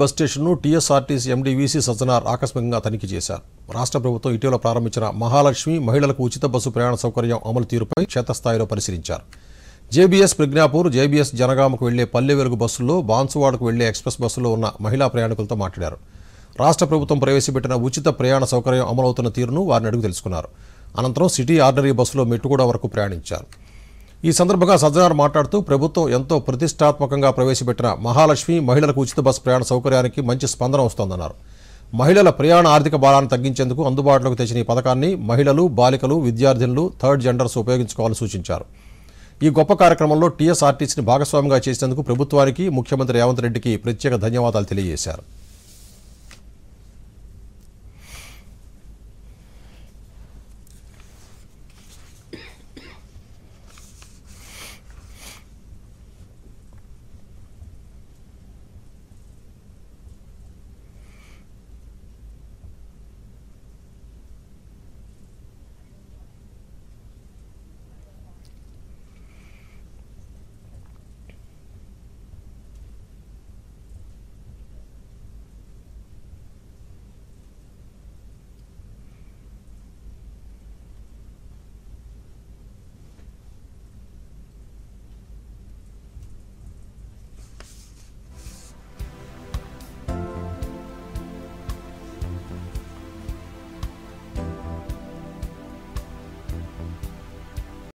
bus స్టేషన్ను TSRTC MD VC Sajjanar ఆకస్మికంగా తనిఖీ చేశారు రాష్ట్ర ప్రభుత్వం ఇటీవల ప్రారంభించిన మహాలక్ష్మి మహిళలకు ఉచిత బస్సు ప్రయాణ సౌకర్యం అమలు తీరుపై క్షేత్రస్థాయిలో పరిశీలించారు జేబీఎస్ ప్రజ్ఞాపూర్ జేబీఎస్ జనగామకు వెళ్లే పల్లె వెలుగు బస్సుల్లో బాన్సువాడకు వెళ్లే ఎక్స్ప్రెస్ బస్సుల్లో ఉన్న మహిళా ప్రయాణికులతో మాట్లాడారు రాష్ట్ర ప్రభుత్వం ప్రవేశపెట్టిన ఉచిత ప్రయాణ సౌకర్యం అమలవుతున్న తీరును వారిని అడుగు తెలుసుకున్నారు అనంతరం సిటీ ఆర్డినరీ బస్సులో మెట్టుగూడ వరకు ప్రయాణించారు ఈ సందర్భంగా సజ్జనార్ మాట్లాడుతూ ప్రభుత్వం ఎంతో ప్రతిష్టాత్మకంగా ప్రవేశపెట్టిన మహాలక్ష్మి మహిళలకు ఉచిత బస్సు ప్రయాణ సౌకర్యానికి మంచి స్పందన వస్తోందన్నారు మహిళల ప్రయాణ ఆర్థిక భారాన్ని తగ్గించేందుకు అందుబాటులోకి తెచ్చిన ఈ పథకాన్ని మహిళలు బాలికలు విద్యార్థినులు థర్డ్ జెండర్స్ ఉపయోగించుకోవాలని సూచించారు ఈ గొప్ప కార్యక్రమంలో టీఎస్ఆర్టీసీని భాగస్వామిగా చేసినందుకు ప్రభుత్వానికి ముఖ్యమంత్రి రేవంత్ రెడ్డికి ప్రత్యేక ధన్యవాదాలు తెలియజేశారు